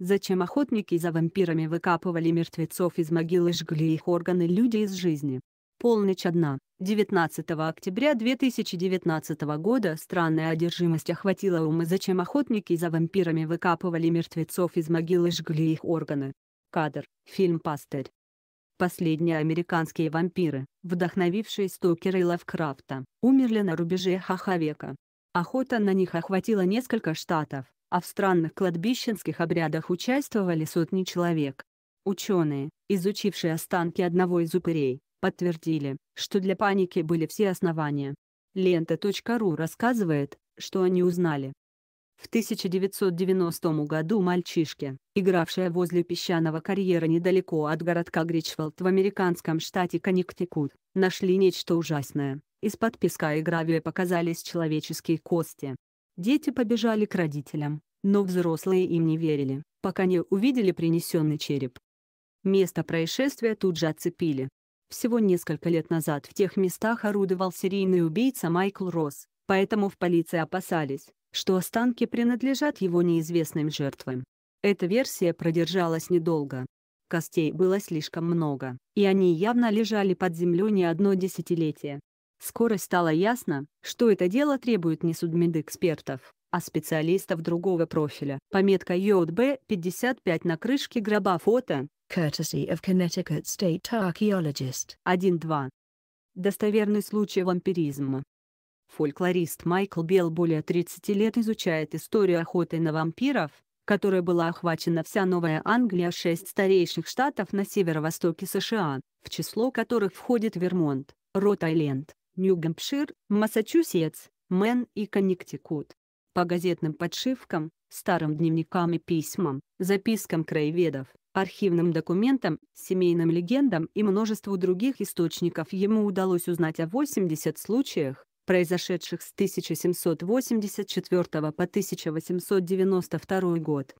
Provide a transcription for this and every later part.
Зачем охотники за вампирами выкапывали мертвецов из могил и жгли их органы люди из жизни? Полночь одна. 19 октября 2019 года странная одержимость охватила умы. зачем охотники за вампирами выкапывали мертвецов из могил и жгли их органы. Кадр. Фильм «Пастырь». Последние американские вампиры, вдохновившие Стокера и Лавкрафта, умерли на рубеже ХХ века. Охота на них охватила несколько штатов, а в странных кладбищенских обрядах участвовали сотни человек. Ученые, изучившие останки одного из упырей, подтвердили, что для паники были все основания. Лента.ру рассказывает, что они узнали. В 1990 году мальчишке, игравшая возле песчаного карьера недалеко от городка Гричфолд в американском штате Коннектикут, нашли нечто ужасное. Из-под песка и гравия показались человеческие кости. Дети побежали к родителям, но взрослые им не верили, пока не увидели принесенный череп. Место происшествия тут же оцепили. Всего несколько лет назад в тех местах орудовал серийный убийца Майкл Росс, поэтому в полиции опасались, что останки принадлежат его неизвестным жертвам. Эта версия продержалась недолго. Костей было слишком много, и они явно лежали под землей не одно десятилетие. Скоро стало ясно, что это дело требует не судмедэкспертов, а специалистов другого профиля. Пометка ЙОДБ-55 на крышке гроба фото Courtesy of Connecticut State Archaeologist 1.2. Достоверный случай вампиризма. Фольклорист Майкл Белл более 30 лет изучает историю охоты на вампиров, которой была охвачена вся Новая Англия, шесть старейших штатов на северо-востоке США, в число которых входит Вермонт, Рот-Айленд, Нью-Гэмпшир, Массачусетс, Мэн и Коннектикут. По газетным подшивкам, старым дневникам и письмам, запискам краеведов, архивным документам, семейным легендам и множеству других источников ему удалось узнать о 80 случаях, произошедших с 1784 по 1892 год.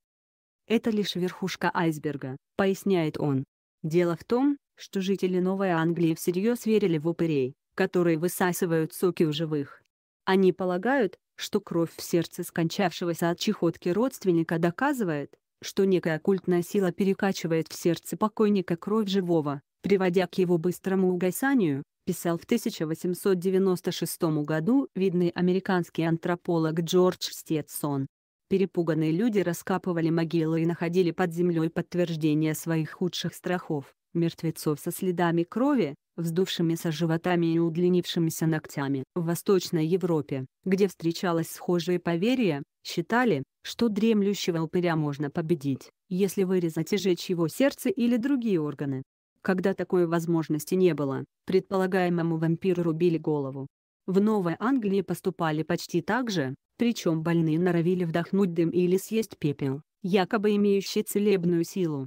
«Это лишь верхушка айсберга», — поясняет он. «Дело в том, что жители Новой Англии всерьез верили в упырей, которые высасывают соки у живых. Они полагают, что кровь в сердце скончавшегося от чехотки родственника доказывает, что некая оккультная сила перекачивает в сердце покойника кровь живого, приводя к его быстрому угасанию, писал в 1896 году видный американский антрополог Джордж Стетсон. Перепуганные люди раскапывали могилы и находили под землей подтверждение своих худших страхов, мертвецов со следами крови, вздувшимися животами и удлинившимися ногтями. В Восточной Европе, где встречалось схожее поверье, считали, что дремлющего упыря можно победить, если вырезать и жечь его сердце или другие органы. Когда такой возможности не было, предполагаемому вампиру рубили голову. В Новой Англии поступали почти так же, причем больные норовили вдохнуть дым или съесть пепел, якобы имеющий целебную силу.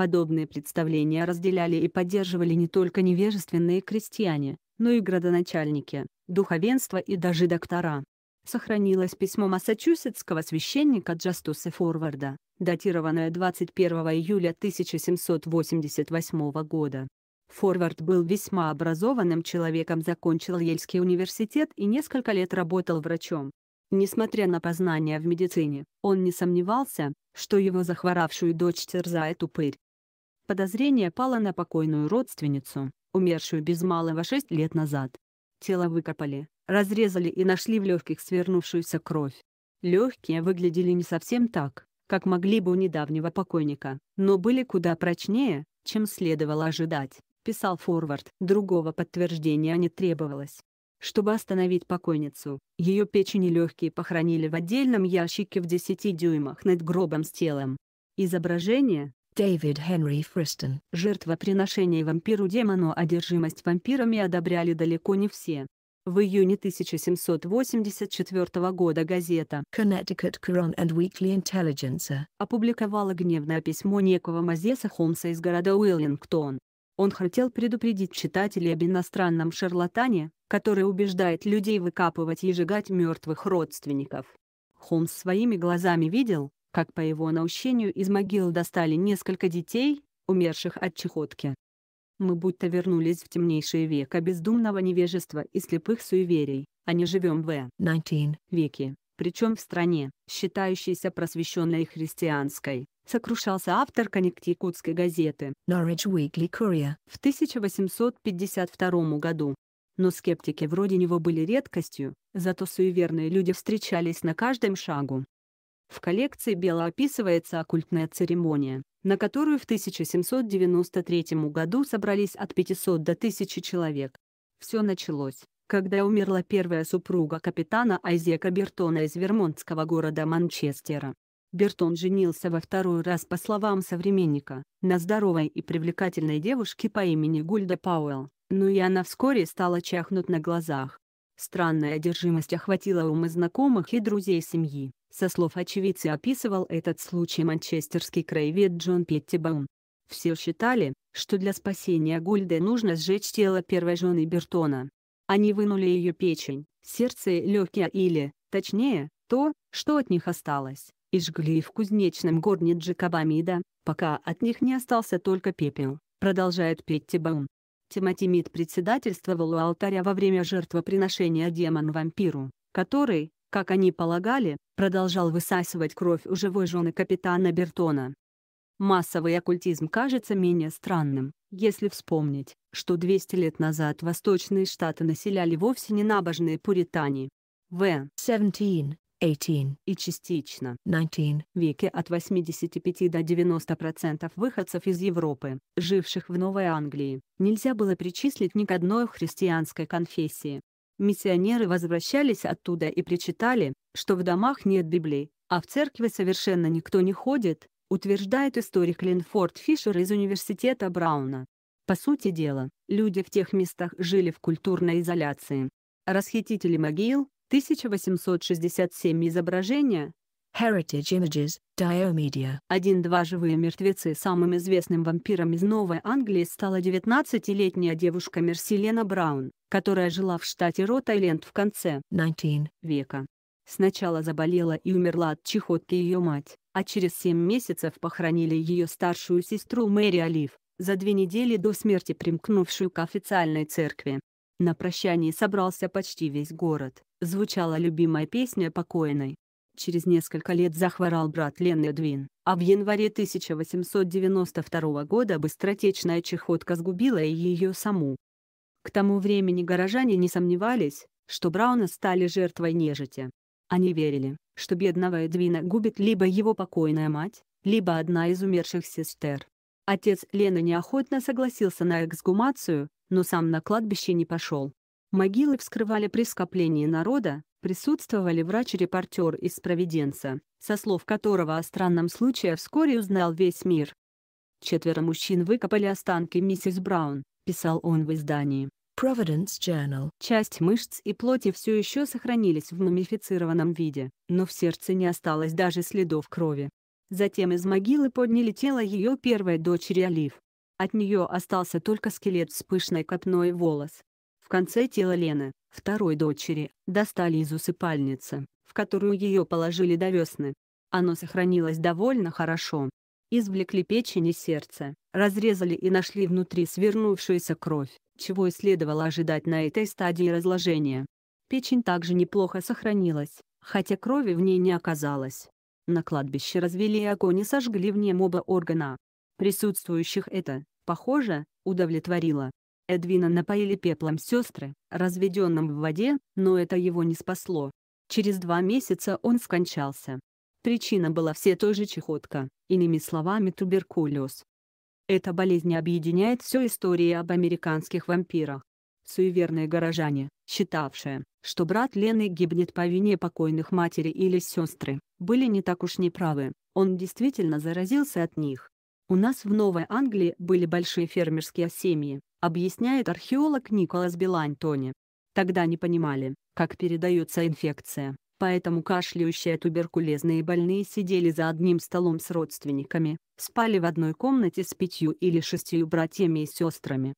Подобные представления разделяли и поддерживали не только невежественные крестьяне, но и градоначальники, духовенство и даже доктора. Сохранилось письмо массачусетского священника Джастуса Форварда, датированное 21 июля 1788 года. Форвард был весьма образованным человеком, закончил Ельский университет и несколько лет работал врачом. Несмотря на познания в медицине, он не сомневался, что его захворавшую дочь терзает упырь. Подозрение пало на покойную родственницу, умершую без малого шесть лет назад. Тело выкопали, разрезали и нашли в легких свернувшуюся кровь. Легкие выглядели не совсем так, как могли бы у недавнего покойника, но были куда прочнее, чем следовало ожидать, писал Форвард. Другого подтверждения не требовалось. Чтобы остановить покойницу, ее печень и легкие похоронили в отдельном ящике в 10 дюймах над гробом с телом. Изображение, Дэвид Хенри Фристон. Жертвоприношение вампиру-демону а одержимость вампирами одобряли далеко не все. В июне 1784 года газета Connecticut Courant and Weekly Intelligencer опубликовала гневное письмо некого Мазеса Холмса из города Уиллингтон. Он хотел предупредить читателей об иностранном шарлатане, который убеждает людей выкапывать и сжигать мертвых родственников. Холмс своими глазами видел, как по его наущению из могил достали несколько детей, умерших от чехотки. Мы будто вернулись в темнейшие века бездумного невежества и слепых суеверий, а не живем в 19 веке, причем в стране, считающейся просвещенной и христианской, сокрушался автор Коннектикутской газеты Norwich Weekly Courier в 1852 году. Но скептики вроде него были редкостью, зато суеверные люди встречались на каждом шагу. В коллекции Бела описывается оккультная церемония, на которую в 1793 году собрались от 500 до 1000 человек. Все началось, когда умерла первая супруга капитана Айзека Бертона из вермонтского города Манчестера. Бертон женился во второй раз по словам современника, на здоровой и привлекательной девушке по имени Гульда Пауэлл, но и она вскоре стала чахнуть на глазах. Странная одержимость охватила умы знакомых и друзей семьи. Со слов очевидца описывал этот случай манчестерский краевед Джон Петтибаун. Все считали, что для спасения Гульды нужно сжечь тело первой жены Бертона. Они вынули ее печень, сердце и легкие или, точнее, то, что от них осталось, и жгли в кузнечном горне Джакобамида, пока от них не остался только пепел, продолжает Петтибаун. Тимати Мид председательствовал у алтаря во время жертвоприношения демон-вампиру, который, как они полагали, продолжал высасывать кровь у живой жены капитана Бертона. Массовый оккультизм кажется менее странным, если вспомнить, что 200 лет назад восточные штаты населяли вовсе не набожные пуритане. В. 17, 18 и частично 19 веке от 85 до 90% процентов выходцев из Европы, живших в Новой Англии, нельзя было причислить ни к одной христианской конфессии. Миссионеры возвращались оттуда и причитали, что в домах нет Библии, а в церкви совершенно никто не ходит, утверждает историк Линфорд Фишер из Университета Брауна. По сути дела, люди в тех местах жили в культурной изоляции. Расхитители могил, 1867 изображения. Heritage Images, Diomedia. Один-два живые мертвецы Самым известным вампиром из Новой Англии стала 19-летняя девушка Мерсилена Браун, которая жила в штате Рот-Айленд в конце 19. века. Сначала заболела и умерла от чехотки ее мать, а через 7 месяцев похоронили ее старшую сестру Мэри Олив, за две недели до смерти примкнувшую к официальной церкви. На прощании собрался почти весь город, звучала любимая песня покойной Через несколько лет захворал брат Лен Эдвин, а в январе 1892 года быстротечная чехотка сгубила и ее саму. К тому времени горожане не сомневались, что Брауна стали жертвой нежити. Они верили, что бедного Эдвина губит либо его покойная мать, либо одна из умерших сестер. Отец Лены неохотно согласился на эксгумацию, но сам на кладбище не пошел. Могилы вскрывали при скоплении народа, присутствовали врач-репортер из Провиденса, со слов которого о странном случае вскоре узнал весь мир. Четверо мужчин выкопали останки миссис Браун, писал он в издании. Providence Journal. Часть мышц и плоти все еще сохранились в мумифицированном виде, но в сердце не осталось даже следов крови. Затем из могилы подняли тело ее первой дочери Олив. От нее остался только скелет с пышной копной волос. В конце тела Лены, второй дочери, достали из усыпальницы, в которую ее положили до весны. Оно сохранилось довольно хорошо. Извлекли печень и сердце, разрезали и нашли внутри свернувшуюся кровь, чего и следовало ожидать на этой стадии разложения. Печень также неплохо сохранилась, хотя крови в ней не оказалось. На кладбище развели огонь и сожгли в нем оба органа. Присутствующих это, похоже, удовлетворило. Эдвина напоили пеплом сестры, разведенным в воде, но это его не спасло. Через два месяца он скончался. Причина была все той же чехотка, иными словами туберкулез. Эта болезнь объединяет все истории об американских вампирах. Суеверные горожане, считавшие, что брат Лены гибнет по вине покойных матери или сестры, были не так уж неправы, он действительно заразился от них. У нас в Новой Англии были большие фермерские семьи, объясняет археолог Николас Белантони. Тогда не понимали, как передается инфекция, поэтому кашляющие туберкулезные больные сидели за одним столом с родственниками, спали в одной комнате с пятью или шестью братьями и сестрами.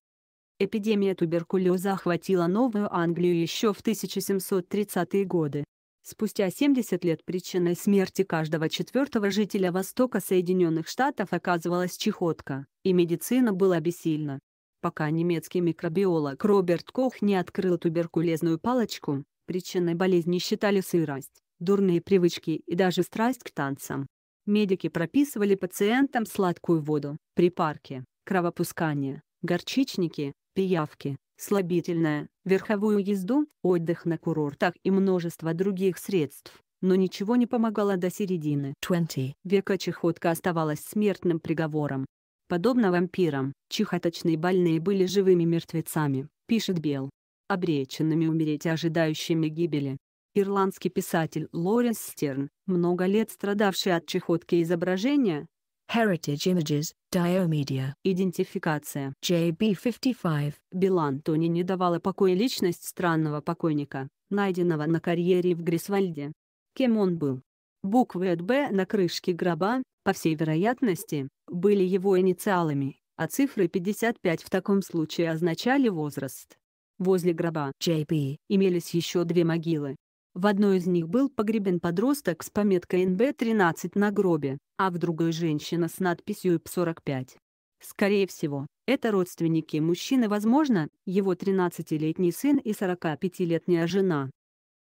Эпидемия туберкулеза охватила Новую Англию еще в 1730-е годы. Спустя 70 лет причиной смерти каждого четвертого жителя Востока Соединенных Штатов оказывалась чехотка, и медицина была бессильна пока немецкий микробиолог Роберт Кох не открыл туберкулезную палочку, причиной болезни считали сырость, дурные привычки и даже страсть к танцам. Медики прописывали пациентам сладкую воду, припарки, кровопускание, горчичники, пиявки, слабительное, верховую езду, отдых на курортах и множество других средств, но ничего не помогало до середины 20. века чехотка оставалась смертным приговором подобно вампирам, чихоточные больные были живыми мертвецами, пишет Белл, обреченными умереть и ожидающими гибели. Ирландский писатель Лоренс Стерн, много лет страдавший от чехотки изображения, Heritage Images, Diomedia. Идентификация. JB55. Билан Тони не давала покоя личность странного покойника, найденного на карьере в Грисвальде. Кем он был? Буквы от «Б» на крышке гроба, по всей вероятности, были его инициалами, а цифры 55 в таком случае означали возраст. Возле гроба Джейпи имелись еще две могилы. В одной из них был погребен подросток с пометкой НБ-13 на гробе, а в другой женщина с надписью ИП-45. Скорее всего, это родственники мужчины, возможно, его 13-летний сын и 45-летняя жена.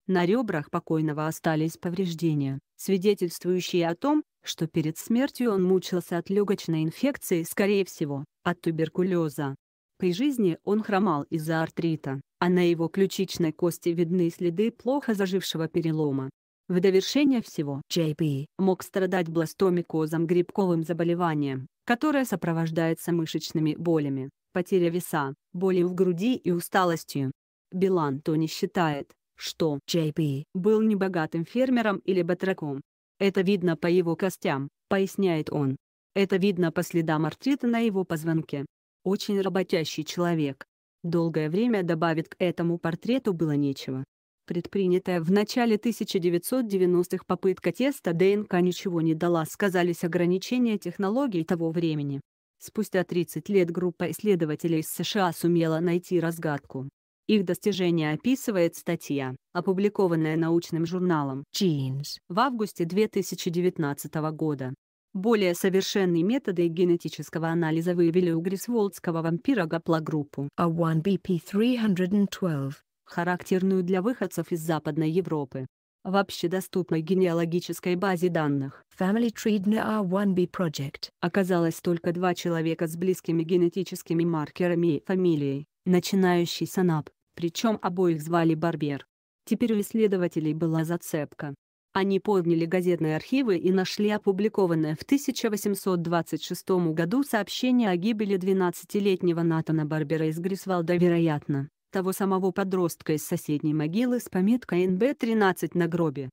На ребрах покойного остались повреждения, свидетельствующие о том, что перед смертью он мучился от легочной инфекции, скорее всего, от туберкулеза. При жизни он хромал из-за артрита, а на его ключичной кости видны следы плохо зажившего перелома. В довершение всего JP мог страдать бластомикозом грибковым заболеванием, которое сопровождается мышечными болями, потеря веса, болью в груди и усталостью. Билан Тони считает, что JP был небогатым фермером или батраком, это видно по его костям, поясняет он. Это видно по следам артрита на его позвонке. Очень работящий человек. Долгое время добавить к этому портрету было нечего. Предпринятая в начале 1990-х попытка теста ДНК ничего не дала, сказались ограничения технологий того времени. Спустя 30 лет группа исследователей из США сумела найти разгадку. Их достижения описывает статья, опубликованная научным журналом Genes в августе 2019 года. Более совершенные методы генетического анализа выявили у грисволдского вампира гаплогруппу а A1BP312, характерную для выходцев из Западной Европы. В общедоступной генеалогической базе данных Family Treedna R1B Project оказалось только два человека с близкими генетическими маркерами и фамилией начинающий Санап, причем обоих звали Барбер. Теперь у исследователей была зацепка. Они подняли газетные архивы и нашли опубликованное в 1826 году сообщение о гибели 12-летнего Натана Барбера из Грисвалда, вероятно, того самого подростка из соседней могилы с пометкой НБ-13 на гробе.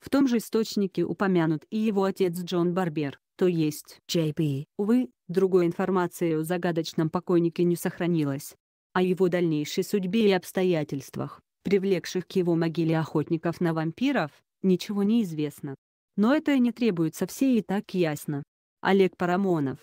В том же источнике упомянут и его отец Джон Барбер, то есть Джей Пи. Увы, другой информации о загадочном покойнике не сохранилось о его дальнейшей судьбе и обстоятельствах, привлекших к его могиле охотников на вампиров, ничего не известно. Но это и не требуется все и так ясно. Олег Парамонов,